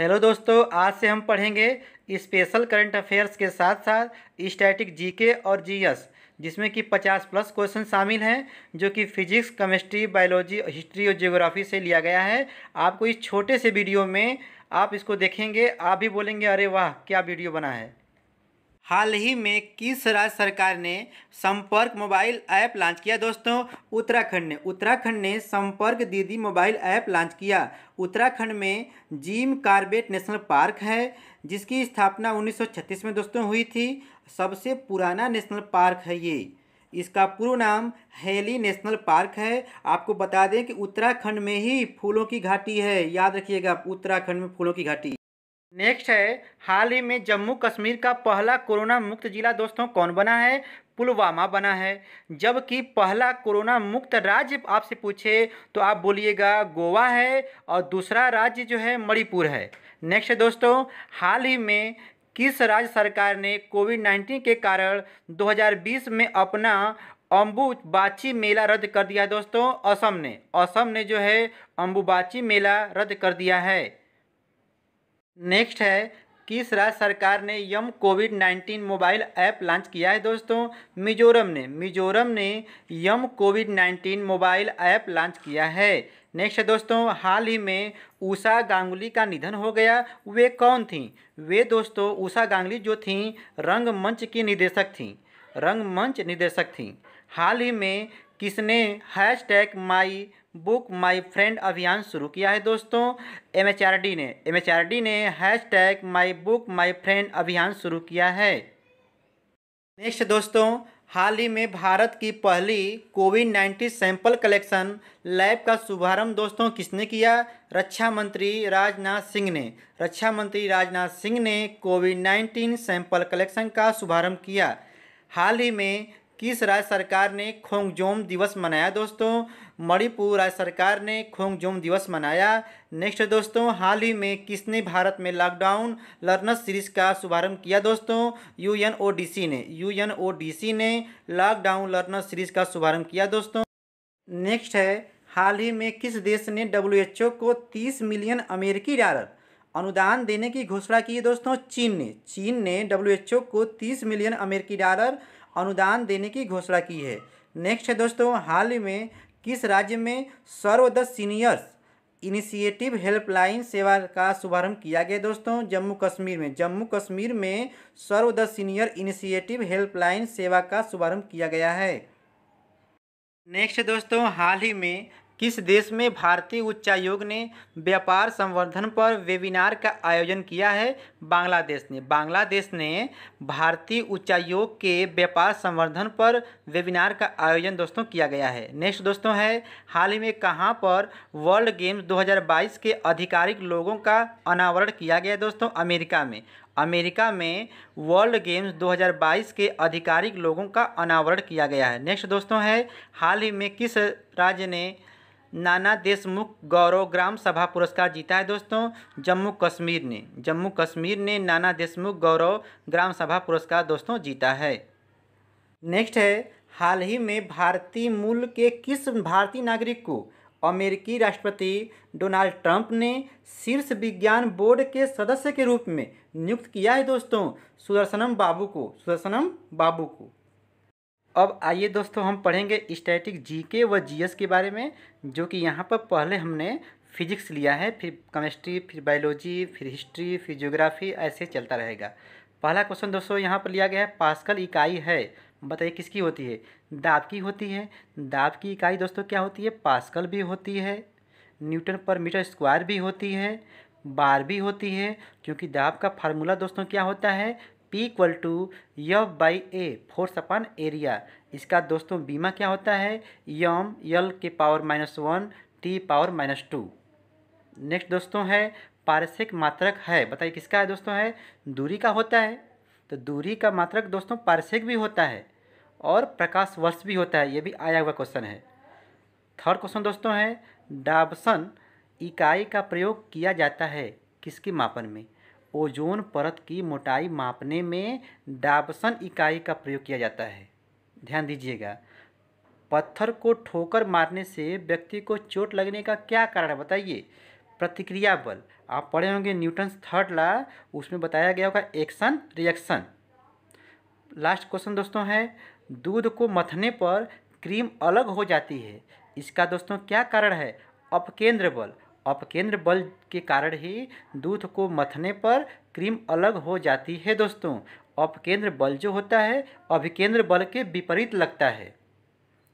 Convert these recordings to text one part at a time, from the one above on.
hello दोस्तों आज से हम पढ़ेंगे स्पेशल करंट अफेयर्स के साथ साथ स्टैटिक जीके और जीएस जिसमें कि 50 प्लस क्वेश्चन शामिल हैं जो कि फिजिक्स केमिस्ट्री बायोलॉजी हिस्ट्री और ज्योग्राफी से लिया गया है आपको इस छोटे से वीडियो में आप इसको देखेंगे आप भी बोलेंगे अरे वाह क्या वीडियो बना है हाल ही में किस राज्य सरकार ने संपर्क मोबाइल ऐप लॉन्च किया दोस्तों उत्तराखंड ने उत्तराखंड ने संपर्क दीदी मोबाइल ऐप लॉन्च किया उत्तराखंड में जिम कार्बेट नेशनल पार्क है जिसकी स्थापना 1936 में दोस्तों हुई थी सबसे पुराना नेशनल पार्क है ये इसका पूर्व नाम हेली नेशनल पार्क है आपको बता दें कि उत्तराखंड में ही फूलों की घाटी है याद रखिएगा उत्तराखंड में फूलों की घाटी नेक्स्ट है हाल ही में जम्मू कश्मीर का पहला कोरोना मुक्त जिला दोस्तों कौन बना है पुलवामा बना है जबकि पहला कोरोना मुक्त राज्य आपसे पूछे तो आप बोलिएगा गोवा है और दूसरा राज्य जो है मणिपुर है नेक्स्ट है दोस्तों हाल ही में किस राज्य सरकार ने कोविड 19 के कारण 2020 में अपना अम्बुबाची मेला रद्द कर दिया दोस्तों असम ने असम ने जो है अम्बुबाची मेला रद्द कर दिया है नेक्स्ट है किस राज्य सरकार ने यम COVID nineteen mobile app launch किया है दोस्तों मिजोरम ने मिजोरम ने यम COVID nineteen mobile app launch किया है नेक्स्ट है दोस्तों हाल ही में उषा गांगुली का निधन हो गया वे कौन थीं वे दोस्तों उषा गांगुली जो थीं रंगमंच की निदेशक थीं रंगमंच निदेशक थीं हाल ही में किसने hashtag my book my friend अभियान शुरू किया है दोस्तों एमएचआरडी ने एमएचआरडी ने hashtag my book my friend अभियान शुरू किया है नेक्स्ट दोस्तों हाल ही में भारत की पहली COVID nineteen sample collection lab का शुभारंभ दोस्तों किसने किया रक्षा मंत्री राजनाथ सिंह ने रक्षा मंत्री राजनाथ सिंह ने कोविड नाइन्टीन सैंपल कलेक्शन का शुभारंभ किया हाल ही में किस राज्य सरकार ने खोंगजोम दिवस मनाया दोस्तों मणिपुर राज्य सरकार ने खोंगजोम दिवस मनाया नेक्स्ट दोस्तों हाल ही में किसने भारत में लॉकडाउन लर्नर्स सीरीज का शुभारंभ किया दोस्तों यूएनओडीसी ने यूएनओडीसी ने लॉकडाउन लर्नर्स सीरीज का शुभारंभ किया दोस्तों नेक्स्ट है हाल ही में किस देश ने डब्ल्यू को तीस मिलियन अमेरिकी डॉलर अनुदान देने की घोषणा की है दोस्तों चीन ने चीन ने डब्ल्यू को तीस मिलियन अमेरिकी डॉलर अनुदान देने की घोषणा की है नेक्स्ट है दोस्तों हाल ही में किस राज्य में serve the seniors initiative helpline सेवा का शुभारंभ किया गया दोस्तों जम्मू कश्मीर में जम्मू कश्मीर में serve the senior initiative helpline सेवा का शुभारंभ किया गया है नेक्स्ट दोस्तों हाल ही में किस देश में भारतीय उच्चायोग ने व्यापार संवर्धन पर वेबिनार का आयोजन किया है बांग्लादेश ने बांग्लादेश ने भारतीय उच्चायोग के व्यापार संवर्धन पर वेबिनार का आयोजन दोस्तों किया गया है नेक्स्ट दोस्तों है हाल ही में कहाँ पर वर्ल्ड गेम्स 2022 के आधिकारिक लोगों का अनावरण किया गया दोस्तों अमेरिका में अमेरिका में वर्ल्ड गेम्स 2022 के आधिकारिक लोगों का अनावरण किया गया है नेक्स्ट दोस्तों है हाल ही में किस राज्य ने नाना देशमुख गौरव ग्राम सभा पुरस्कार जीता है दोस्तों जम्मू कश्मीर ने जम्मू कश्मीर ने नाना देशमुख गौरव ग्राम सभा पुरस्कार दोस्तों जीता है नेक्स्ट है हाल ही में भारतीय मूल के किस भारतीय नागरिक को अमेरिकी राष्ट्रपति डोनाल्ड ट्रंप ने शीर्ष विज्ञान बोर्ड के सदस्य के रूप में नियुक्त किया है दोस्तों सुदर्शनम बाबू को सुदर्शनम बाबू को अब आइए दोस्तों हम पढ़ेंगे स्टैटिक जीके व जीएस के बारे में जो कि यहाँ पर पहले हमने फिजिक्स लिया है फिर केमिस्ट्री फिर बायोलॉजी फिर हिस्ट्री फिर जियोग्राफी ऐसे चलता रहेगा पहला क्वेश्चन दोस्तों यहाँ पर लिया गया है पास्कल इकाई है बताइए किसकी होती है दाब की होती है दाब की इकाई दोस्तों क्या होती है पास्कल भी होती है न्यूटन पर मीटर स्क्वायर भी होती है बार भी होती है क्योंकि दाब का फार्मूला दोस्तों क्या होता है पी इक्वल टू यव by A force upon area इसका दोस्तों बीमा क्या होता है यम यल के power minus one T power minus two next दोस्तों है पारसिक मात्रक है बताइए किसका है दोस्तों है दूरी का होता है तो दूरी का मात्रक दोस्तों पारसिक भी होता है और प्रकाश वर्ष भी होता है ये भी आया हुआ क्वेश्चन है थर्ड क्वेश्चन दोस्तों है डाबसन इकाई का प्रयोग किया जाता है किसके मापन में ओजोन परत की मोटाई मापने में डाबसन इकाई का प्रयोग किया जाता है ध्यान दीजिएगा पत्थर को ठोकर मारने से व्यक्ति को चोट लगने का क्या कारण है बताइए प्रतिक्रिया बल आप पढ़े होंगे न्यूटन्स थर्ड ला उसमें बताया गया होगा एक्शन रिएक्शन लास्ट क्वेश्चन दोस्तों है दूध को मथने पर क्रीम अलग हो जाती है इसका दोस्तों क्या कारण है अपकेंद्र बल अपकेंद्र बल के कारण ही दूध को मथने पर क्रीम अलग हो जाती है दोस्तों अपकेंद्र बल जो होता है अभिकेंद्र बल के विपरीत लगता है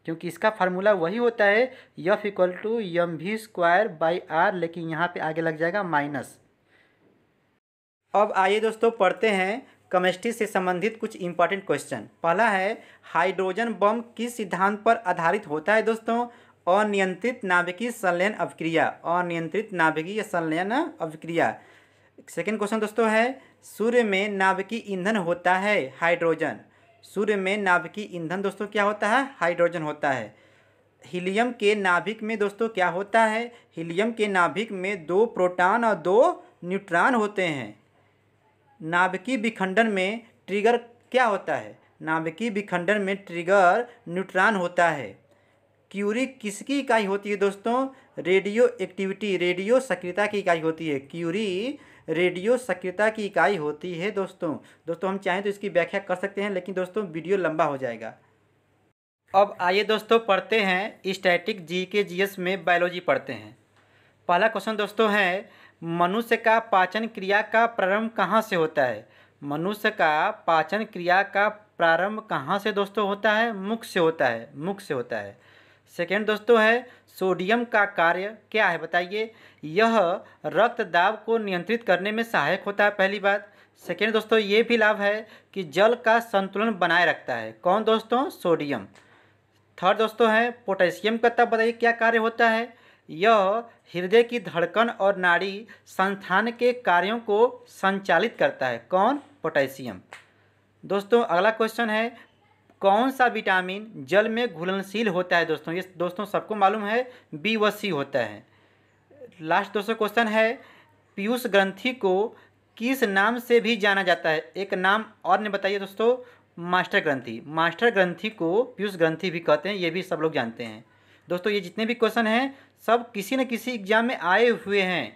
क्योंकि इसका फार्मूला वही होता है यफ इक्वल टू यम भी स्क्वायर बाई आर लेकिन यहाँ पे आगे लग जाएगा माइनस अब आइए दोस्तों पढ़ते हैं केमिस्ट्री से संबंधित कुछ इंपॉर्टेंट क्वेश्चन पहला है हाइड्रोजन बम किस सिद्धांत पर आधारित होता है दोस्तों अनियंत्रित नाभिकीय संलयन अभिक्रिया अनियंत्रित नाभिकीय संलयन अभिक्रिया सेकेंड क्वेश्चन दोस्तों है सूर्य में नाभिकीय ईंधन होता है हाइड्रोजन सूर्य में नाभिकीय ईंधन दोस्तों क्या होता है हाइड्रोजन होता है हीलियम के नाभिक में दोस्तों क्या होता है हीलियम के नाभिक में दो प्रोटॉन और दो न्यूट्रॉन होते हैं नाभिकीय विखंडन में ट्रिगर क्या होता है नाभिकीय विखंडन में ट्रिगर न्यूट्रॉन होता है क्यूरी किसकी इकाई होती है दोस्तों रेडियो एक्टिविटी रेडियो सक्रियता की इकाई होती है क्यूरी रेडियो सक्रियता की इकाई होती है दोस्तों दोस्तों हम चाहें तो इसकी व्याख्या कर सकते हैं लेकिन दोस्तों वीडियो लंबा हो जाएगा अब आइए दोस्तों पढ़ते हैं स्टैटिक जी के जी एस में बायोलॉजी पढ़ते हैं पहला क्वेश्चन दोस्तों है मनुष्य का पाचन क्रिया का प्रारंभ कहाँ से होता है मनुष्य का पाचन क्रिया का प्रारंभ कहाँ से दोस्तों होता है मुख से होता है मुख से होता है सेकेंड दोस्तों है सोडियम का कार्य क्या है बताइए यह रक्त दाब को नियंत्रित करने में सहायक होता है पहली बात सेकेंड दोस्तों ये भी लाभ है कि जल का संतुलन बनाए रखता है कौन दोस्तों सोडियम थर्ड दोस्तों है पोटेशियम का तब बताइए क्या कार्य होता है यह हृदय की धड़कन और नाड़ी संस्थान के कार्यों को संचालित करता है कौन पोटेशियम दोस्तों अगला क्वेश्चन है कौन सा विटामिन जल में घुलनशील होता है दोस्तों ये दोस्तों सबको मालूम है बी व सी होता है लास्ट दोस्तों क्वेश्चन है पीयूष ग्रंथि को किस नाम से भी जाना जाता है एक नाम और ने बताइए दोस्तों मास्टर ग्रंथि मास्टर ग्रंथि को पीयूष ग्रंथि भी कहते हैं ये भी सब लोग जानते हैं दोस्तों ये जितने भी क्वेश्चन हैं सब किसी न किसी एग्जाम में आए हुए हैं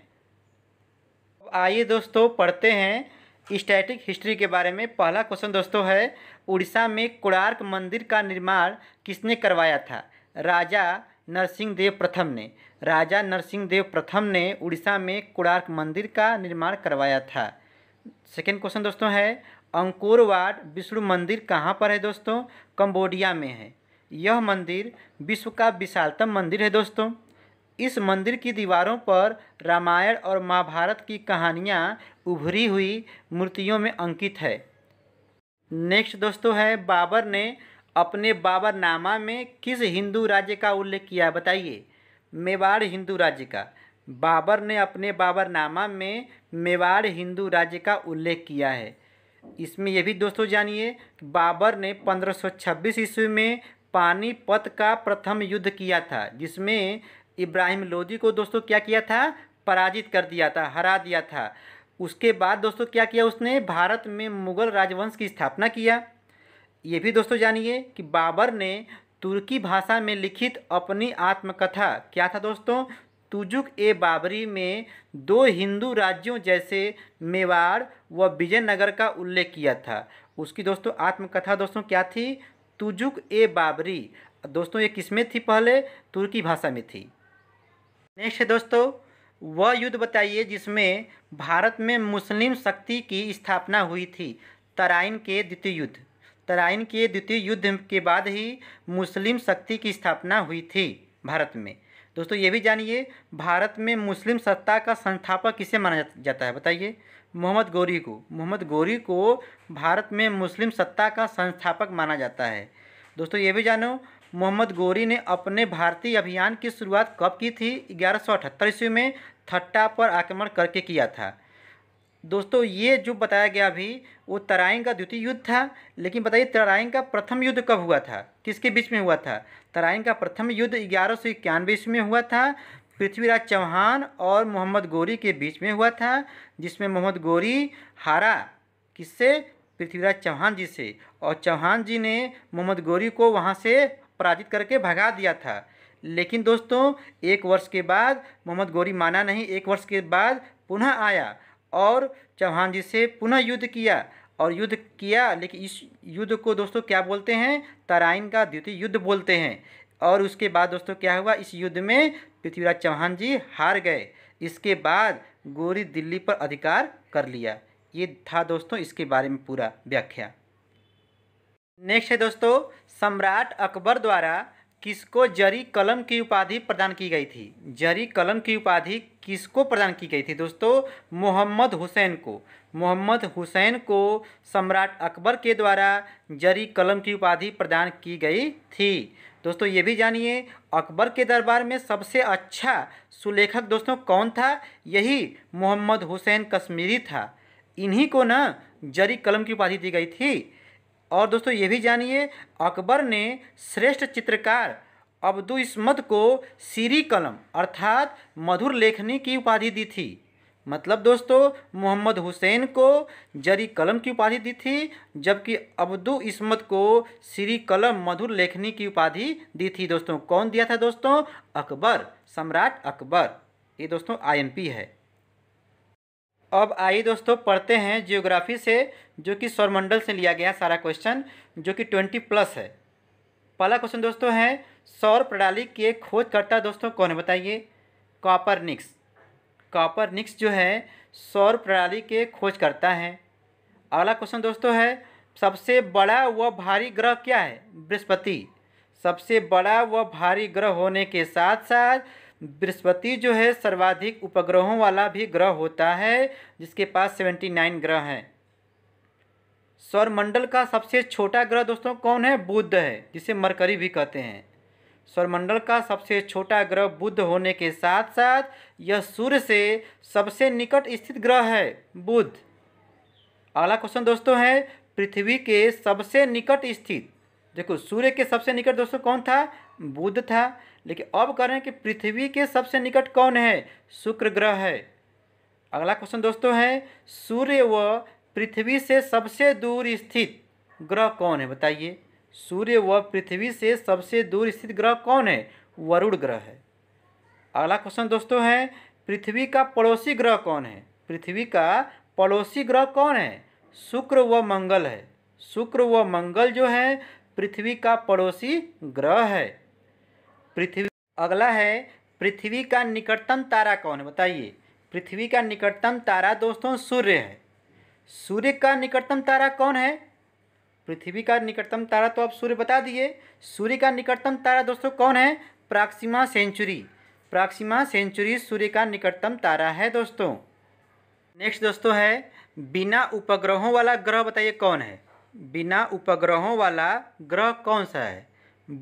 आइए दोस्तों पढ़ते हैं स्टैटिक हिस्ट्री के बारे में पहला क्वेश्चन दोस्तों है उड़ीसा में कोणार्क मंदिर का निर्माण किसने करवाया था राजा नरसिंह देव प्रथम ने राजा नरसिंह देव प्रथम ने उड़ीसा में कोणार्क मंदिर का निर्माण करवाया था सेकेंड क्वेश्चन दोस्तों है अंकुरवाड विष्णु मंदिर कहाँ पर है दोस्तों कंबोडिया में है यह मंदिर विश्व का विशालतम मंदिर है दोस्तों इस मंदिर की दीवारों पर रामायण और महाभारत की कहानियाँ उभरी हुई मूर्तियों में अंकित है नेक्स्ट दोस्तों है बाबर ने अपने बाबरनामा में किस हिंदू राज्य का उल्लेख किया है बताइए मेवाड़ हिंदू राज्य का बाबर ने अपने बाबरनामा में मेवाड़ हिंदू राज्य का उल्लेख किया है इसमें यह भी दोस्तों जानिए बाबर ने 1526 ईस्वी में पानीपत का प्रथम युद्ध किया था जिसमें इब्राहिम लोदी को दोस्तों क्या किया था पराजित कर दिया था हरा दिया था उसके बाद दोस्तों क्या किया उसने भारत में मुग़ल राजवंश की स्थापना किया ये भी दोस्तों जानिए कि बाबर ने तुर्की भाषा में लिखित अपनी आत्मकथा क्या था दोस्तों तुजुक ए बाबरी में दो हिंदू राज्यों जैसे मेवाड़ व विजयनगर का उल्लेख किया था उसकी दोस्तों आत्मकथा दोस्तों क्या थी तुजुक ए बाबरी दोस्तों ये किस में थी पहले तुर्की भाषा में थी नेक्स्ट है दोस्तों वह युद्ध बताइए जिसमें भारत में मुस्लिम शक्ति की स्थापना हुई थी तराइन के द्वितीय युद्ध तराइन के द्वितीय युद्ध के बाद ही मुस्लिम शक्ति की स्थापना हुई थी भारत में दोस्तों ये भी जानिए भारत में मुस्लिम सत्ता का संस्थापक किसे माना जाता है बताइए मोहम्मद गौरी को मोहम्मद गौरी को भारत में मुस्लिम सत्ता का संस्थापक माना जाता है दोस्तों ये भी जानो मोहम्मद गौरी ने अपने भारतीय अभियान की शुरुआत कब की थी ग्यारह सौ अठहत्तर ईस्वी में थट्टा पर आक्रमण करके किया था दोस्तों ये जो बताया गया अभी वो तराइन का द्वितीय युद्ध था लेकिन बताइए तराइन का प्रथम युद्ध कब हुआ था किसके बीच में हुआ था तराइन का प्रथम युद्ध ग्यारह सौ इक्यानवे ईस्वी में हुआ था पृथ्वीराज चौहान और मोहम्मद गोरी के बीच में हुआ था जिसमें मोहम्मद गोरी हारा किससे पृथ्वीराज चौहान जी से और चौहान जी ने मोहम्मद गोरी को वहाँ से पराजित करके भगा दिया था लेकिन दोस्तों एक वर्ष के बाद मोहम्मद गौरी माना नहीं एक वर्ष के बाद पुनः आया और चौहान जी से पुनः युद्ध किया और युद्ध किया लेकिन इस युद्ध को दोस्तों क्या बोलते हैं तराइन का द्वितीय युद्ध बोलते हैं और उसके बाद दोस्तों क्या हुआ इस युद्ध में पृथ्वीराज चौहान जी हार गए इसके बाद गोरी दिल्ली पर अधिकार कर लिया ये था दोस्तों इसके बारे में पूरा व्याख्या नेक्स्ट है दोस्तों सम्राट अकबर द्वारा किसको जरी कलम की उपाधि प्रदान की गई थी जरी कलम की उपाधि किसको प्रदान की गई थी दोस्तों मोहम्मद हुसैन को मोहम्मद हुसैन को सम्राट अकबर के द्वारा जरी कलम की उपाधि प्रदान की गई थी दोस्तों ये भी जानिए अकबर के दरबार में सबसे अच्छा सुलेखक दोस्तों कौन था यही मोहम्मद हुसैन कश्मीरी था इन्हीं को ना जरी कलम की उपाधि दी गई थी और दोस्तों ये भी जानिए अकबर ने श्रेष्ठ चित्रकार अब्दुस्मद को सीरी कलम अर्थात मधुर लेखनी की उपाधि दी थी मतलब दोस्तों मोहम्मद हुसैन को जरी कलम की उपाधि दी थी जबकि अब्दु इसमत को सीरी कलम मधुर लेखनी की उपाधि दी थी दोस्तों कौन दिया था दोस्तों अकबर सम्राट अकबर ये दोस्तों आईएमपी है अब आइए दोस्तों पढ़ते हैं जियोग्राफी से जो कि सौरमंडल से लिया गया सारा क्वेश्चन जो कि ट्वेंटी प्लस है पहला क्वेश्चन दोस्तों है सौर प्रणाली के खोजकर्ता दोस्तों कौन है बताइए कॉपर निक्स कॉपर निक्स जो है सौर प्रणाली के खोजकर्ता हैं अगला क्वेश्चन दोस्तों है सबसे बड़ा व भारी ग्रह क्या है बृहस्पति सबसे बड़ा व भारी ग्रह होने के साथ साथ बृहस्पति जो है सर्वाधिक उपग्रहों वाला भी ग्रह होता है जिसके पास सेवेंटी नाइन ग्रह हैं सौरमंडल का सबसे छोटा ग्रह दोस्तों कौन है बुध है जिसे मरकरी भी कहते हैं सौरमंडल का सबसे छोटा ग्रह बुध होने के साथ साथ यह सूर्य से सबसे निकट स्थित ग्रह है बुध अगला क्वेश्चन दोस्तों है पृथ्वी के सबसे निकट स्थित देखो सूर्य के सबसे निकट दोस्तों कौन था बुध था लेकिन अब कह रहे हैं कि पृथ्वी के सबसे निकट कौन है शुक्र ग्रह है अगला क्वेश्चन दोस्तों है सूर्य व पृथ्वी से सबसे दूर स्थित ग्रह कौन है बताइए सूर्य व पृथ्वी से सबसे दूर स्थित ग्रह कौन है वरुण ग्रह है अगला क्वेश्चन दोस्तों है पृथ्वी का पड़ोसी ग्रह कौन है पृथ्वी का पड़ोसी ग्रह कौन है शुक्र व मंगल है शुक्र व मंगल जो है पृथ्वी का पड़ोसी ग्रह है पृथ्वी अगला है पृथ्वी का निकटतम तारा कौन है बताइए पृथ्वी का निकटतम तारा दोस्तों सूर्य है सूर्य का निकटतम तारा कौन है पृथ्वी का निकटतम तारा तो आप सूर्य बता दिए सूर्य का निकटतम तारा दोस्तों कौन है प्राक्सिमा सेंचुरी प्राक्सिमा सेंचुरी सूर्य का निकटतम तारा है दोस्तों नेक्स्ट दोस्तों है बिना उपग्रहों वाला ग्रह बताइए कौन है बिना उपग्रहों वाला ग्रह कौन सा है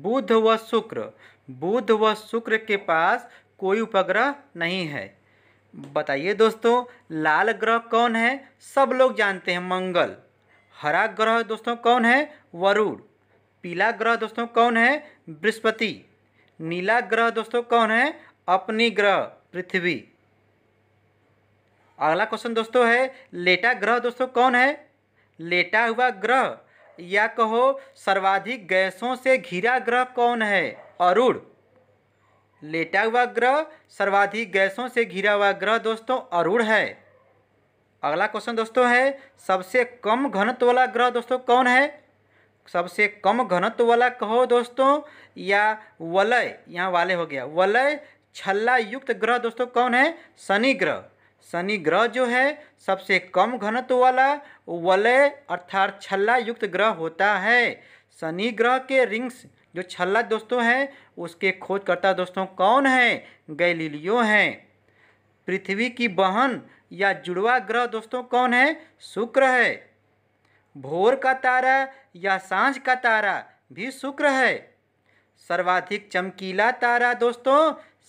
बुध व शुक्र बुध व शुक्र के पास कोई उपग्रह नहीं है बताइए दोस्तों लाल ग्रह कौन है सब लोग जानते हैं मंगल हरा ग्रह दोस्तों कौन है वरुण पीला ग्रह दोस्तों कौन है बृहस्पति नीला ग्रह दोस्तों कौन है अपनी ग्रह पृथ्वी अगला क्वेश्चन दोस्तों है लेटा ग्रह दोस्तों कौन है लेटा हुआ ग्रह या कहो सर्वाधिक गैसों से घिरा ग्रह कौन है अरुण लेटा हुआ ग्रह सर्वाधिक गैसों से घिरा हुआ ग्रह दोस्तों अरुण है अगला क्वेश्चन दोस्तों है सबसे कम घनत्व वाला ग्रह दोस्तों कौन है सबसे कम घनत्व वाला कहो दोस्तों या वलय यहाँ वाले हो गया वलय छल्ला युक्त ग्रह दोस्तों कौन है शनि ग्रह शनि ग्रह जो है सबसे कम घनत्व वाला वलय अर्थात छल्ला युक्त ग्रह होता है शनि ग्रह के रिंग्स जो छल्ला दोस्तों है उसके खोजकर्ता दोस्तों कौन है गैलीलियो हैं पृथ्वी की बहन या जुड़वा ग्रह दोस्तों कौन है शुक्र है भोर का तारा या सांझ का तारा भी शुक्र है सर्वाधिक चमकीला तारा दोस्तों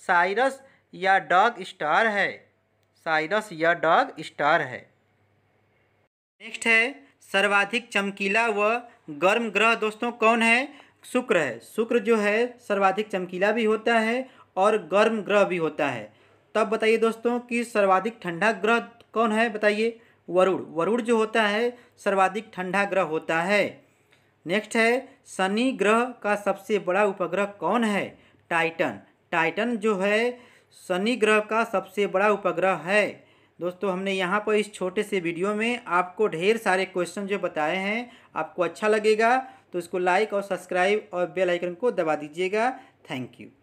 साइरस या डॉग स्टार है साइरस या डॉग स्टार है नेक्स्ट है सर्वाधिक चमकीला व गर्म ग्रह दोस्तों कौन है शुक्र है शुक्र जो है सर्वाधिक चमकीला भी होता है और गर्म ग्रह भी होता है तब बताइए दोस्तों कि सर्वाधिक ठंडा ग्रह कौन है बताइए वरुण वरुण जो होता है सर्वाधिक ठंडा ग्रह होता है नेक्स्ट है शनि ग्रह का सबसे बड़ा उपग्रह कौन है टाइटन टाइटन जो है शनि ग्रह का सबसे बड़ा उपग्रह है दोस्तों हमने यहाँ पर इस छोटे से वीडियो में आपको ढेर सारे क्वेश्चन जो बताए हैं आपको अच्छा लगेगा तो इसको लाइक और सब्सक्राइब और बेल आइकन को दबा दीजिएगा थैंक यू